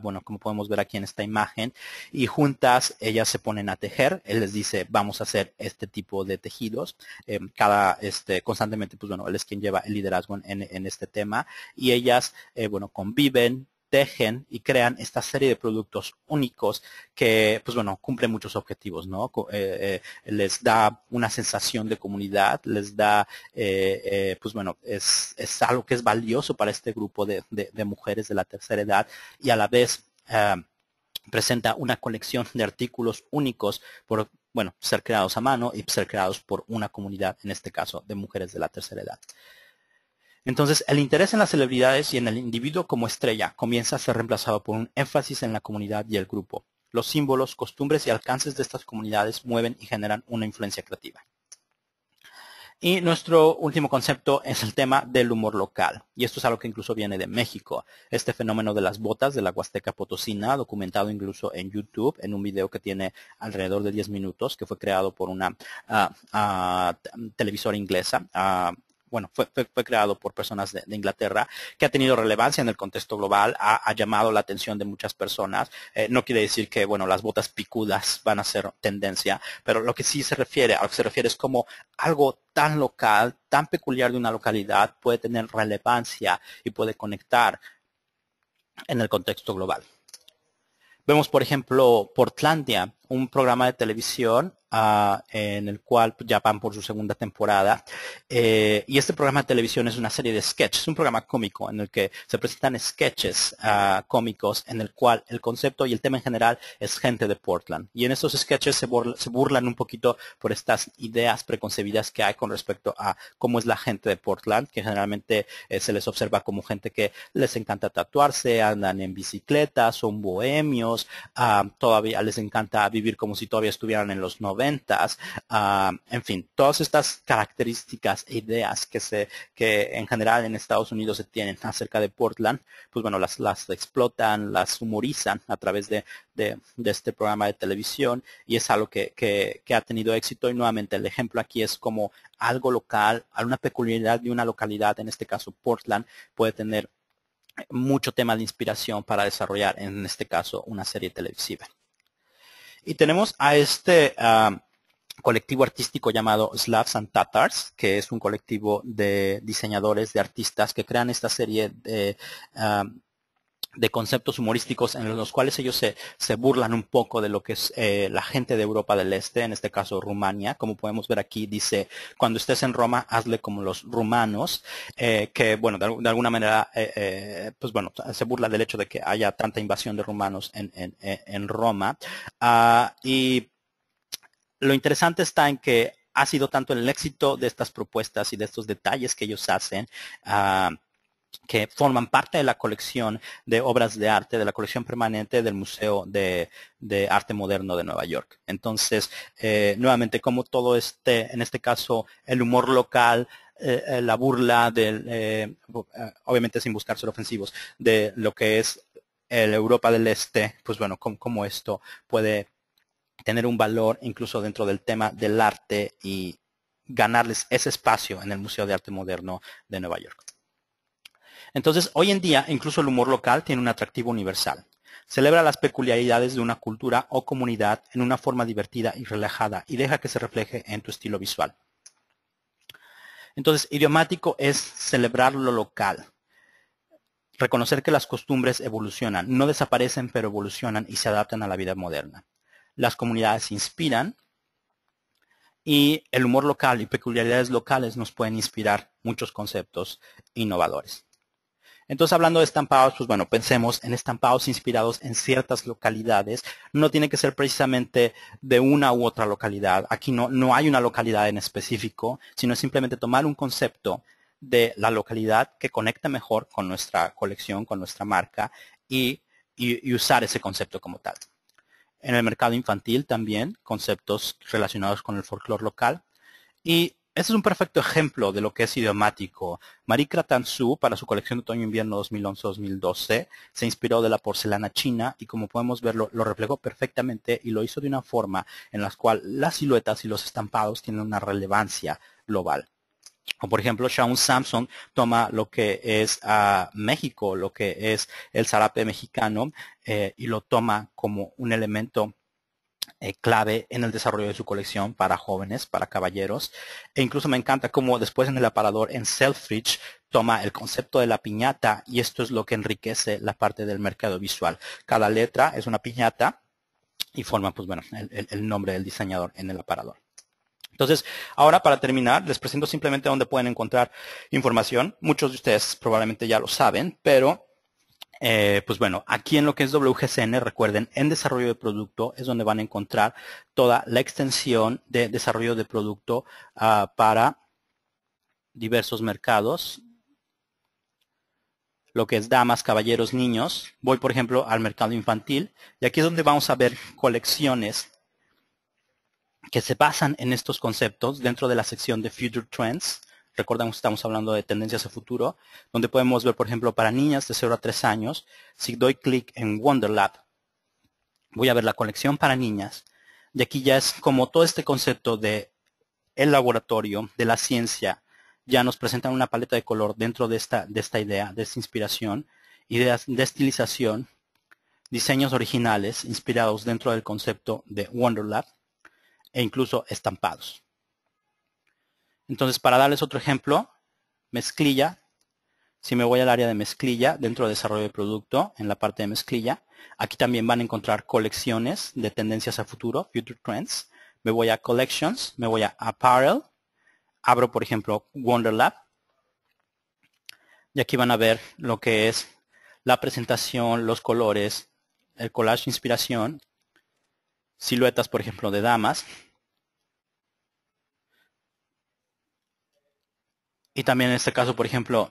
bueno, como podemos ver aquí en esta imagen, y juntas ellas se ponen a tejer. Él les dice, vamos a hacer este tipo de tejidos. Em, cada, este, constantemente, pues bueno, él es quien lleva el liderazgo en, en este tema. Y ellas, eh, bueno, conviven, tejen y crean esta serie de productos únicos que, pues bueno, cumplen muchos objetivos, ¿no? Eh, eh, les da una sensación de comunidad, les da, eh, pues bueno, es, algo que es valioso para este grupo de, de, mujeres de la tercera edad y a la vez presenta una colección de artículos únicos por, bueno, ser creados a mano y ser creados por una comunidad, en este caso, de mujeres de la tercera edad. Entonces, el interés en las celebridades y en el individuo como estrella comienza a ser reemplazado por un énfasis en la comunidad y el grupo. Los símbolos, costumbres y alcances de estas comunidades mueven y generan una influencia creativa. Y nuestro último concepto es el tema del humor local. Y esto es algo que incluso viene de México. Este fenómeno de las botas de la Huasteca Potosina, documentado incluso en YouTube, en un video que tiene alrededor de 10 minutos, que fue creado por una ah, ah, televisora inglesa, ah, bueno, fue, creado por personas de, Inglaterra, que ha tenido relevancia en el contexto global, ha, llamado la atención de muchas personas. Eh, no quiere decir que, bueno, las botas picudas van a ser tendencia, pero lo que sí se refiere, a lo que se refiere es como algo tan local, tan peculiar de una localidad, puede tener relevancia y puede conectar en el contexto global. Vemos, por ejemplo, Portlandia, un programa de televisión Ah, en el cual ya van por su segunda temporada. Eh, y este programa de televisión es una serie de sketches, un programa cómico en el que se presentan sketches ah, cómicos en el cual el concepto y el tema en general es gente de Portland. Y en estos sketches se, burlan un poquito por estas ideas preconcebidas que hay con respecto a cómo es la gente de Portland, que generalmente eh, se les observa como gente que les encanta tatuarse, andan en bicicleta, son bohemios, ah, todavía les encanta vivir como si todavía estuvieran en los 90 en fin, todas estas características e ideas que se, que en general en Estados Unidos se tienen acerca de Portland, pues bueno, las, explotan, las humorizan a través de, este programa de televisión y es algo que, que ha tenido éxito y nuevamente el ejemplo aquí es como algo local, alguna peculiaridad de una localidad, en este caso Portland, puede tener mucho tema de inspiración para desarrollar, en este caso, una serie televisiva. Y tenemos a este ah, colectivo artístico llamado Slavs and Tatars, que es un colectivo de diseñadores, de artistas que crean esta serie de ah, de conceptos humorísticos en los cuales ellos se, se burlan un poco de lo que es eh, la gente de Europa del Este, en este caso Rumania. Como podemos ver aquí, dice, cuando estés en Roma, hazle como los rumanos, eh, que, bueno, de, alguna manera, eh, pues bueno, se burla del hecho de que haya tanta invasión de rumanos en, en, en Roma. Ah, y lo interesante está en que ha sido tanto el éxito de estas propuestas y de estos detalles que ellos hacen, ah, que forman parte de la colección de obras de arte, de la colección permanente del Museo de, Arte Moderno de Nueva York. Entonces, eh, nuevamente, como todo este, en este caso, el humor local, eh, eh, la burla, del, obviamente sin buscar ser ofensivos, de lo que es el Europa del Este, pues bueno, cómo esto puede tener un valor incluso dentro del tema del arte y ganarles ese espacio en el Museo de Arte Moderno de Nueva York. Entonces, hoy en día, incluso el humor local tiene un atractivo universal. Celebra las peculiaridades de una cultura o comunidad en una forma divertida y relajada y deja que se refleje en tu estilo visual. Entonces, idiomático es celebrar lo local. Reconocer que las costumbres evolucionan, no desaparecen, pero evolucionan y se adaptan a la vida moderna. Las comunidades inspiran y el humor local y peculiaridades locales nos pueden inspirar muchos conceptos innovadores. Entonces, hablando de estampados, pues bueno, pensemos en estampados inspirados en ciertas localidades. No tiene que ser precisamente de una u otra localidad. Aquí no, hay una localidad en específico, sino simplemente tomar un concepto de la localidad que conecta mejor con nuestra colección, con nuestra marca y, usar ese concepto como tal. En el mercado infantil también, conceptos relacionados con el folclore local. Y este es un perfecto ejemplo de lo que es idiomático. Marie Kratansu, para su colección de otoño-invierno e 2011-2012, se inspiró de la porcelana china y como podemos verlo, lo reflejó perfectamente y lo hizo de una forma en la cual las siluetas y los estampados tienen una relevancia global. O por ejemplo, Shaun Samson toma lo que es ah, México, lo que es el zarape mexicano, eh, y lo toma como un elemento eh, clave en el desarrollo de su colección para jóvenes, para caballeros. E incluso me encanta cómo después en el aparador en Selfridge toma el concepto de la piñata y esto es lo que enriquece la parte del mercado visual. Cada letra es una piñata y forma, pues bueno, el, el nombre del diseñador en el aparador. Entonces, ahora para terminar, les presento simplemente dónde pueden encontrar información. Muchos de ustedes probablemente ya lo saben, pero eh, pues bueno, aquí en lo que es WGCN, recuerden, en desarrollo de producto es donde van a encontrar toda la extensión de desarrollo de producto ah, para diversos mercados, lo que es damas, caballeros, niños. Voy, por ejemplo, al mercado infantil y aquí es donde vamos a ver colecciones que se basan en estos conceptos dentro de la sección de Future Trends recordamos que estamos hablando de tendencias a futuro, donde podemos ver, por ejemplo, para niñas de 0 a 3 años, si doy clic en Wonder Lab, voy a ver la colección para niñas, y aquí ya es como todo este concepto de el laboratorio, de la ciencia, ya nos presentan una paleta de color dentro de esta, de esta idea, de esta inspiración, ideas de estilización, diseños originales inspirados dentro del concepto de Wonder Lab e incluso estampados. Entonces, para darles otro ejemplo, mezclilla, si me voy al área de mezclilla, dentro de desarrollo de producto, en la parte de mezclilla, aquí también van a encontrar colecciones de tendencias a futuro, Future Trends. Me voy a Collections, me voy a Apparel, abro por ejemplo Wonderlab, y aquí van a ver lo que es la presentación, los colores, el collage inspiración, siluetas por ejemplo de damas, Y también en este caso, por ejemplo,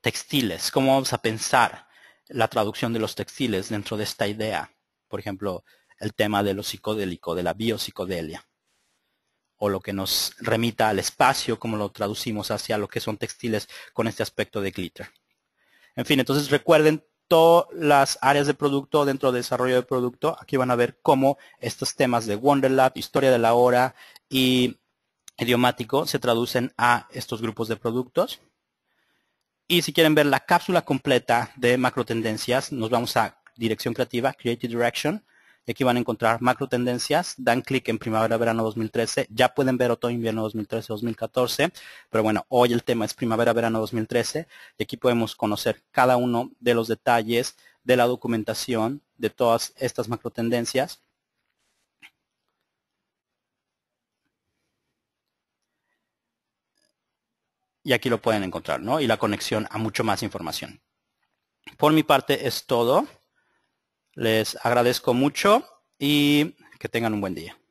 textiles. ¿Cómo vamos a pensar la traducción de los textiles dentro de esta idea? Por ejemplo, el tema de lo psicodélico, de la biopsicodelia. O lo que nos remita al espacio, cómo lo traducimos hacia lo que son textiles con este aspecto de glitter. En fin, entonces recuerden todas las áreas de producto dentro de desarrollo de producto. Aquí van a ver cómo estos temas de Wonderlab, historia de la hora y idiomático se traducen a estos grupos de productos. Y si quieren ver la cápsula completa de macro tendencias, nos vamos a dirección creativa, Creative Direction. Y aquí van a encontrar macro tendencias. Dan clic en primavera-verano 2013. Ya pueden ver otoño-invierno 2013-2014. Pero bueno, hoy el tema es primavera-verano 2013. Y aquí podemos conocer cada uno de los detalles de la documentación de todas estas macro tendencias. y aquí lo pueden encontrar, ¿no? Y la conexión a mucho más información. Por mi parte es todo. Les agradezco mucho y que tengan un buen día.